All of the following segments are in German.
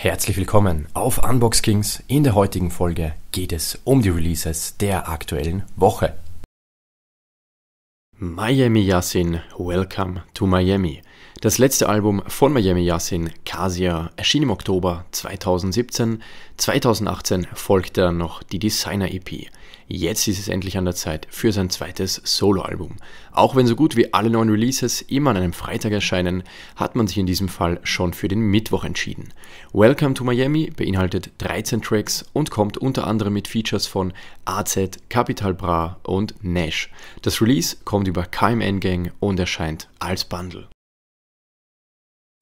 Herzlich willkommen auf Unbox Kings. In der heutigen Folge geht es um die Releases der aktuellen Woche. Miami Yassin, welcome to Miami. Das letzte Album von Miami Yassin, Casia, erschien im Oktober 2017. 2018 folgte dann noch die Designer EP. Jetzt ist es endlich an der Zeit für sein zweites Soloalbum. Auch wenn so gut wie alle neuen Releases immer an einem Freitag erscheinen, hat man sich in diesem Fall schon für den Mittwoch entschieden. Welcome to Miami beinhaltet 13 Tracks und kommt unter anderem mit Features von AZ, Capital Bra und Nash. Das Release kommt über KMN Gang und erscheint als Bundle.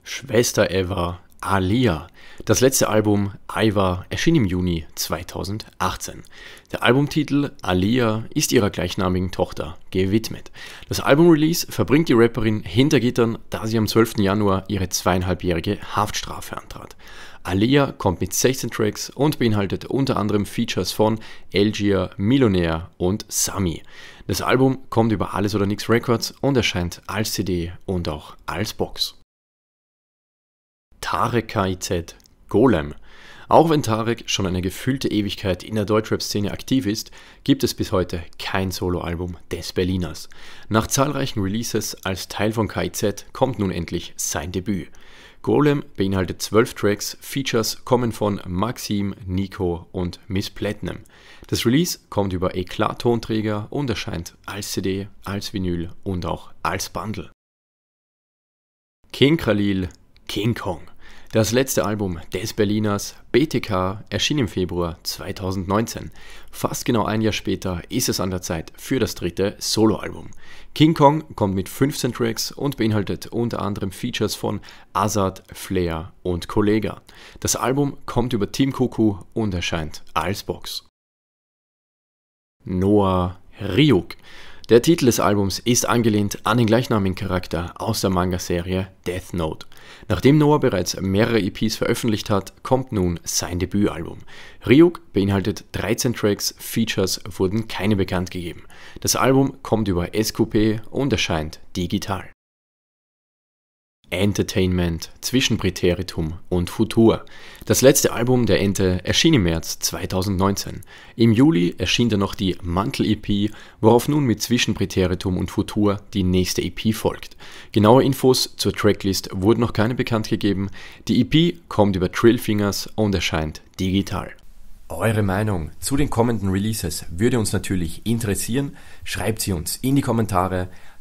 Schwester Eva, Alia. Das letzte Album Iva erschien im Juni 2018. Der Albumtitel Alia ist ihrer gleichnamigen Tochter gewidmet. Das Albumrelease verbringt die Rapperin hinter Gittern, da sie am 12. Januar ihre zweieinhalbjährige Haftstrafe antrat. Alia kommt mit 16 Tracks und beinhaltet unter anderem Features von Elgia, Millionaire und Sami. Das Album kommt über Alles oder Nix Records und erscheint als CD und auch als Box. Tarek KIZ, Golem. Auch wenn Tarek schon eine gefühlte Ewigkeit in der Deutschrap-Szene aktiv ist, gibt es bis heute kein Soloalbum des Berliners. Nach zahlreichen Releases als Teil von KIZ kommt nun endlich sein Debüt. Golem beinhaltet zwölf Tracks, Features kommen von Maxim, Nico und Miss Platinum. Das Release kommt über Eklat-Tonträger und erscheint als CD, als Vinyl und auch als Bundle. King Khalil, King Kong. Das letzte Album des Berliners BTK erschien im Februar 2019. Fast genau ein Jahr später ist es an der Zeit für das dritte Soloalbum. King Kong kommt mit 15 Tracks und beinhaltet unter anderem Features von Azad, Flair und Kollega. Das Album kommt über Team Kuku und erscheint als Box. Noah Ryuk. Der Titel des Albums ist angelehnt an den gleichnamigen Charakter aus der Manga-Serie Death Note. Nachdem Noah bereits mehrere EPs veröffentlicht hat, kommt nun sein Debütalbum. Ryuk beinhaltet 13 Tracks, Features wurden keine bekannt gegeben. Das Album kommt über SQP und erscheint digital. Entertainment zwischen Präteritum und Futur. Das letzte Album der Ente erschien im März 2019. Im Juli erschien dann noch die Mantel-EP, worauf nun mit zwischen Präteritum und Futur die nächste EP folgt. Genaue Infos zur Tracklist wurden noch keine bekannt gegeben. Die EP kommt über Trillfingers und erscheint digital. Eure Meinung zu den kommenden Releases würde uns natürlich interessieren. Schreibt sie uns in die Kommentare